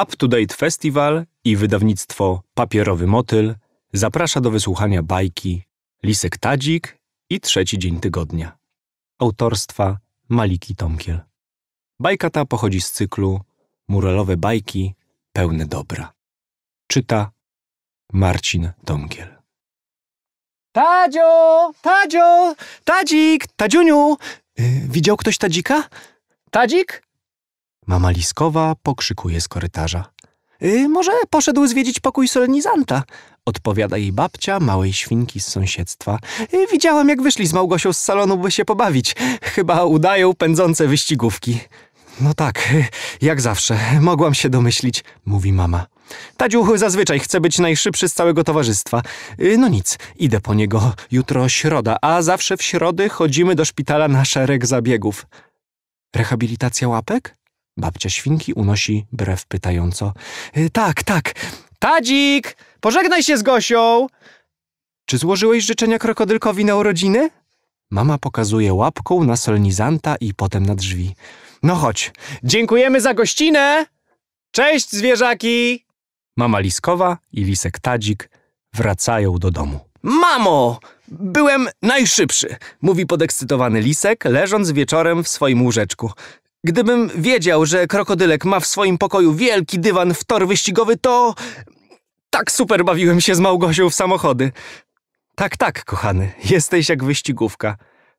Up to Date Festival i wydawnictwo Papierowy Motyl zaprasza do wysłuchania bajki Lisek Tadzik i Trzeci Dzień Tygodnia autorstwa Maliki Tomkiel. Bajka ta pochodzi z cyklu Muralowe bajki pełne dobra. Czyta Marcin Tomkiel. Tadzio! Tadzio! Tadzik! Tadziuniu! Yy, widział ktoś Tadzika? Tadzik? Mama Liskowa pokrzykuje z korytarza. Y, może poszedł zwiedzić pokój solenizanta, odpowiada jej babcia małej świnki z sąsiedztwa. Y, widziałam, jak wyszli z Małgosią z salonu, by się pobawić. Chyba udają pędzące wyścigówki. No tak, y, jak zawsze, mogłam się domyślić, mówi mama. Tadziuch zazwyczaj chce być najszybszy z całego towarzystwa. Y, no nic, idę po niego. Jutro środa, a zawsze w środę chodzimy do szpitala na szereg zabiegów. Rehabilitacja łapek? Babcia świnki unosi brew pytająco. Y, tak, tak. Tadzik, pożegnaj się z Gosią. Czy złożyłeś życzenia krokodylkowi na urodziny? Mama pokazuje łapką na solnizanta i potem na drzwi. No chodź, dziękujemy za gościnę! Cześć zwierzaki! Mama Liskowa i Lisek Tadzik wracają do domu. Mamo! Byłem najszybszy, mówi podekscytowany Lisek, leżąc wieczorem w swoim łóżeczku. Gdybym wiedział, że krokodylek ma w swoim pokoju wielki dywan w tor wyścigowy, to... Tak super bawiłem się z Małgosią w samochody. Tak, tak, kochany, jesteś jak wyścigówka.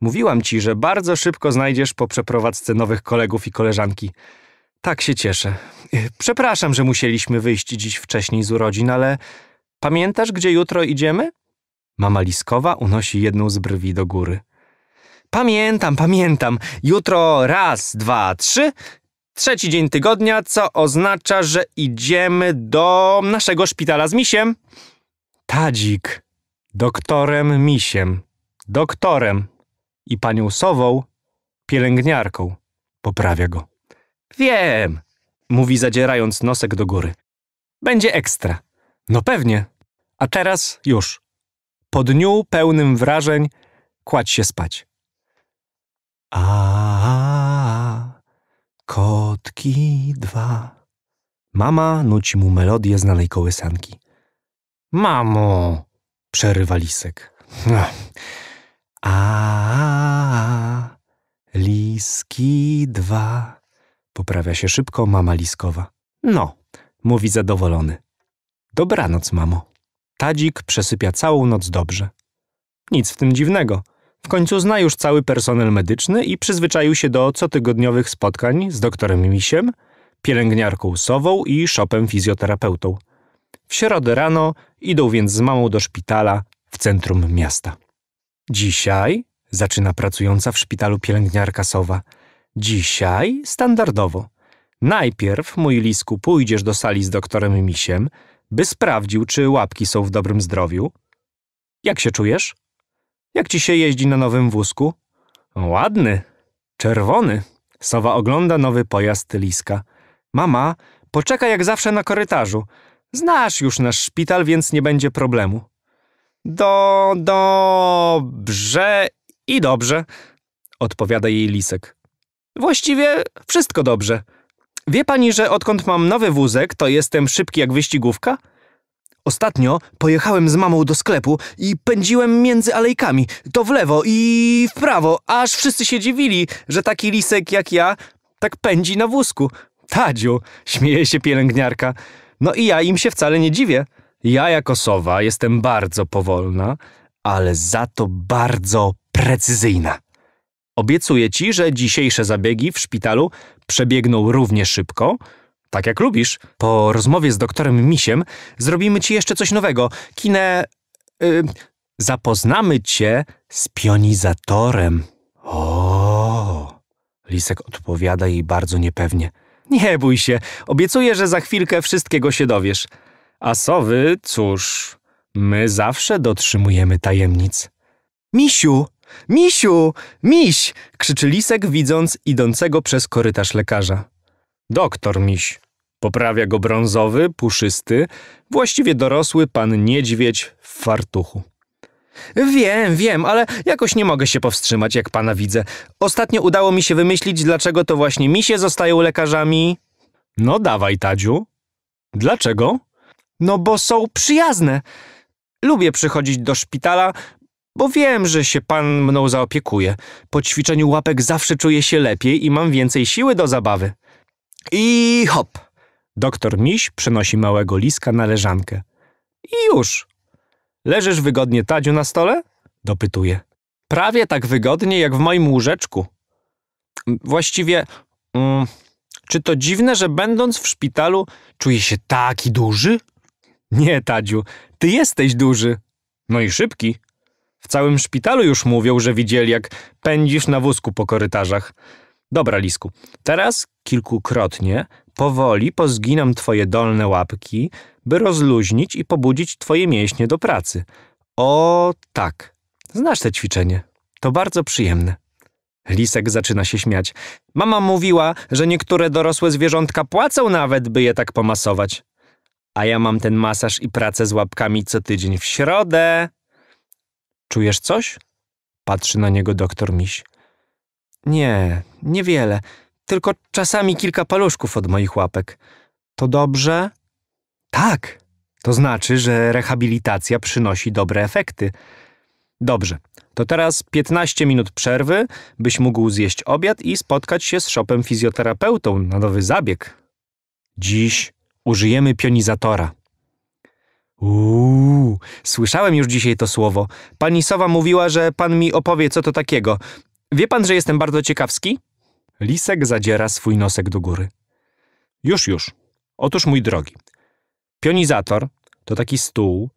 Mówiłam ci, że bardzo szybko znajdziesz po przeprowadzce nowych kolegów i koleżanki. Tak się cieszę. Y, przepraszam, że musieliśmy wyjść dziś wcześniej z urodzin, ale pamiętasz, gdzie jutro idziemy? Mama Liskowa unosi jedną z brwi do góry. Pamiętam, pamiętam. Jutro raz, dwa, trzy. Trzeci dzień tygodnia, co oznacza, że idziemy do naszego szpitala z misiem. Tadzik, doktorem misiem, doktorem i panią Sową, pielęgniarką. Poprawia go. Wiem, mówi zadzierając nosek do góry. Będzie ekstra. No pewnie. A teraz już. Po dniu pełnym wrażeń kładź się spać. A, kotki dwa. Mama nuci mu melodię znanej kołysanki. Mamo, przerywa lisek. No. A, liski dwa. Poprawia się szybko mama liskowa. No, mówi zadowolony. Dobranoc, mamo. Tadzik przesypia całą noc dobrze. Nic w tym dziwnego. W końcu zna już cały personel medyczny i przyzwyczaił się do cotygodniowych spotkań z doktorem Misiem, pielęgniarką Sową i szopem fizjoterapeutą. W środę rano idą więc z mamą do szpitala w centrum miasta. Dzisiaj, zaczyna pracująca w szpitalu pielęgniarka Sowa, dzisiaj standardowo. Najpierw, mój lisku, pójdziesz do sali z doktorem Misiem, by sprawdził, czy łapki są w dobrym zdrowiu. Jak się czujesz? Jak ci się jeździ na nowym wózku? Ładny. Czerwony. Sowa ogląda nowy pojazd Liska. Mama, poczeka jak zawsze na korytarzu. Znasz już nasz szpital, więc nie będzie problemu. Do... dobrze i dobrze, odpowiada jej Lisek. Właściwie wszystko dobrze. Wie pani, że odkąd mam nowy wózek, to jestem szybki jak wyścigówka? Ostatnio pojechałem z mamą do sklepu i pędziłem między alejkami. To w lewo i w prawo, aż wszyscy się dziwili, że taki lisek jak ja tak pędzi na wózku. Tadziu, śmieje się pielęgniarka. No i ja im się wcale nie dziwię. Ja jako sowa jestem bardzo powolna, ale za to bardzo precyzyjna. Obiecuję ci, że dzisiejsze zabiegi w szpitalu przebiegną równie szybko, tak jak lubisz. Po rozmowie z doktorem Misiem zrobimy ci jeszcze coś nowego. Kinę. Yy, zapoznamy cię z pionizatorem. O! Lisek odpowiada jej bardzo niepewnie. Nie bój się, obiecuję, że za chwilkę wszystkiego się dowiesz. A sowy, cóż, my zawsze dotrzymujemy tajemnic. Misiu! Misiu! Miś! krzyczy Lisek, widząc idącego przez korytarz lekarza. Doktor Miś Poprawia go brązowy, puszysty, właściwie dorosły pan niedźwiedź w fartuchu. Wiem, wiem, ale jakoś nie mogę się powstrzymać, jak pana widzę. Ostatnio udało mi się wymyślić, dlaczego to właśnie misie zostają lekarzami. No dawaj, Tadziu. Dlaczego? No bo są przyjazne. Lubię przychodzić do szpitala, bo wiem, że się pan mną zaopiekuje. Po ćwiczeniu łapek zawsze czuję się lepiej i mam więcej siły do zabawy. I hop! Doktor Miś przynosi małego liska na leżankę. I już. Leżysz wygodnie, Tadziu, na stole? Dopytuje. Prawie tak wygodnie, jak w moim łóżeczku. Właściwie, mm, czy to dziwne, że będąc w szpitalu czuję się taki duży? Nie, Tadziu, ty jesteś duży. No i szybki. W całym szpitalu już mówią, że widzieli, jak pędzisz na wózku po korytarzach. Dobra, Lisku, teraz kilkukrotnie Powoli pozginam twoje dolne łapki, by rozluźnić i pobudzić twoje mięśnie do pracy. O tak, znasz te ćwiczenie. To bardzo przyjemne. Lisek zaczyna się śmiać. Mama mówiła, że niektóre dorosłe zwierzątka płacą nawet, by je tak pomasować. A ja mam ten masaż i pracę z łapkami co tydzień w środę. Czujesz coś? Patrzy na niego doktor Miś. Nie, niewiele tylko czasami kilka paluszków od moich łapek. To dobrze? Tak. To znaczy, że rehabilitacja przynosi dobre efekty. Dobrze, to teraz 15 minut przerwy, byś mógł zjeść obiad i spotkać się z szopem fizjoterapeutą na nowy zabieg. Dziś użyjemy pionizatora. Uuu, słyszałem już dzisiaj to słowo. Pani Sowa mówiła, że pan mi opowie, co to takiego. Wie pan, że jestem bardzo ciekawski? Lisek zadziera swój nosek do góry. Już, już. Otóż, mój drogi, pionizator to taki stół,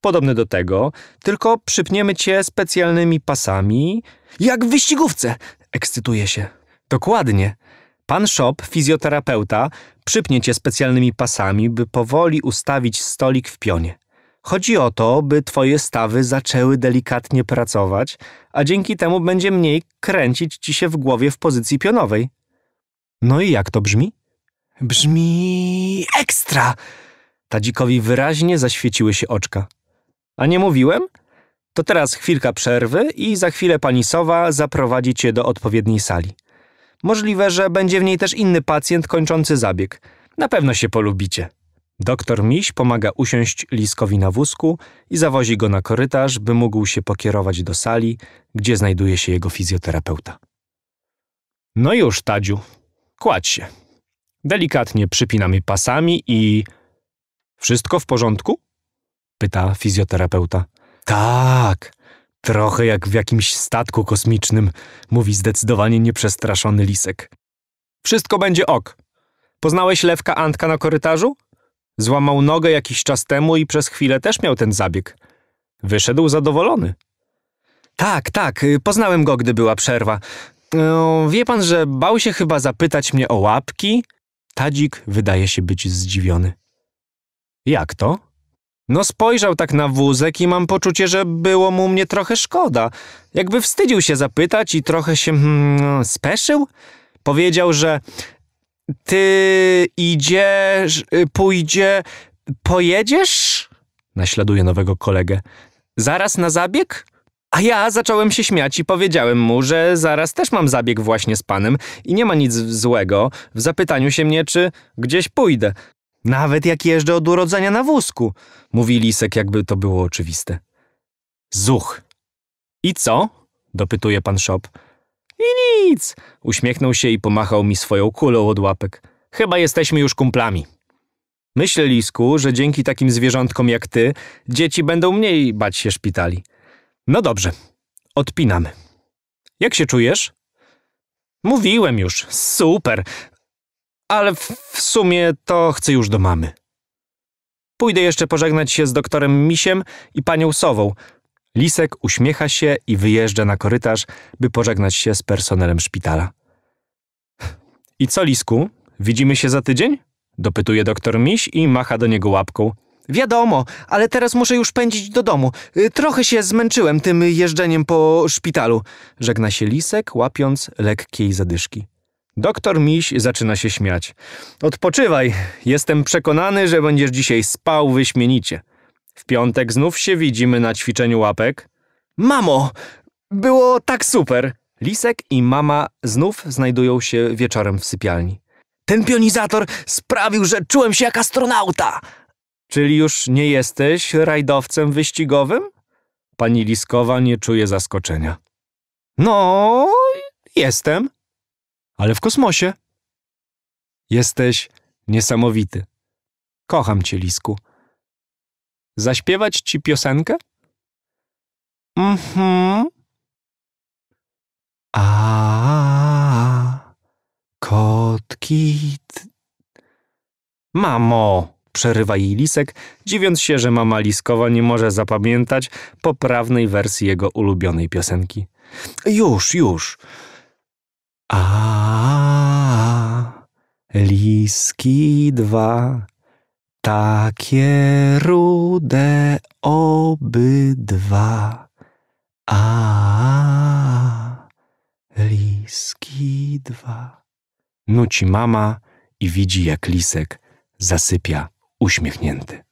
podobny do tego, tylko przypniemy cię specjalnymi pasami. Jak w wyścigówce! Ekscytuje się. Dokładnie. Pan Shop, fizjoterapeuta, przypnie cię specjalnymi pasami, by powoli ustawić stolik w pionie. Chodzi o to, by twoje stawy zaczęły delikatnie pracować, a dzięki temu będzie mniej kręcić ci się w głowie w pozycji pionowej. No i jak to brzmi? Brzmi ekstra! Tadzikowi wyraźnie zaświeciły się oczka. A nie mówiłem? To teraz chwilka przerwy i za chwilę pani Sowa zaprowadzi cię do odpowiedniej sali. Możliwe, że będzie w niej też inny pacjent kończący zabieg. Na pewno się polubicie. Doktor Miś pomaga usiąść Liskowi na wózku i zawozi go na korytarz, by mógł się pokierować do sali, gdzie znajduje się jego fizjoterapeuta. No już, Tadziu, kładź się. Delikatnie przypinamy pasami i... Wszystko w porządku? Pyta fizjoterapeuta. Tak, trochę jak w jakimś statku kosmicznym, mówi zdecydowanie nieprzestraszony Lisek. Wszystko będzie ok. Poznałeś Lewka Antka na korytarzu? Złamał nogę jakiś czas temu i przez chwilę też miał ten zabieg. Wyszedł zadowolony. Tak, tak, y, poznałem go, gdy była przerwa. No, wie pan, że bał się chyba zapytać mnie o łapki? Tadzik wydaje się być zdziwiony. Jak to? No spojrzał tak na wózek i mam poczucie, że było mu mnie trochę szkoda. Jakby wstydził się zapytać i trochę się hmm, no, speszył. Powiedział, że ty idziesz, y, pójdzie, pojedziesz? Naśladuje nowego kolegę. Zaraz na zabieg? A ja zacząłem się śmiać i powiedziałem mu, że zaraz też mam zabieg właśnie z panem i nie ma nic złego w zapytaniu się mnie, czy gdzieś pójdę. Nawet jak jeżdżę od urodzenia na wózku, mówi Lisek, jakby to było oczywiste. Zuch. I co? dopytuje pan Szop. I nic! Uśmiechnął się i pomachał mi swoją kulą od łapek. Chyba jesteśmy już kumplami. Myślę, Lisku, że dzięki takim zwierzątkom jak ty, dzieci będą mniej bać się szpitali. No dobrze, odpinamy. Jak się czujesz? Mówiłem już, super, ale w, w sumie to chcę już do mamy. Pójdę jeszcze pożegnać się z doktorem Misiem i panią Sową, Lisek uśmiecha się i wyjeżdża na korytarz, by pożegnać się z personelem szpitala. I co, Lisku? Widzimy się za tydzień? Dopytuje doktor Miś i macha do niego łapką. Wiadomo, ale teraz muszę już pędzić do domu. Y, trochę się zmęczyłem tym jeżdżeniem po szpitalu. Żegna się Lisek, łapiąc lekkiej zadyszki. Doktor Miś zaczyna się śmiać. Odpoczywaj. Jestem przekonany, że będziesz dzisiaj spał wyśmienicie. W piątek znów się widzimy na ćwiczeniu łapek. Mamo, było tak super! Lisek i mama znów znajdują się wieczorem w sypialni. Ten pionizator sprawił, że czułem się jak astronauta! Czyli już nie jesteś rajdowcem wyścigowym? Pani Liskowa nie czuje zaskoczenia. No, jestem. Ale w kosmosie. Jesteś niesamowity. Kocham cię, Lisku. Zaśpiewać ci piosenkę? Mhm. A, kotki. Mamo, przerywa jej lisek, dziwiąc się, że mama liskowa nie może zapamiętać poprawnej wersji jego ulubionej piosenki. Już, już. A, liski dwa takie rude obydwa, a liski dwa. Nuci mama i widzi, jak lisek zasypia uśmiechnięty.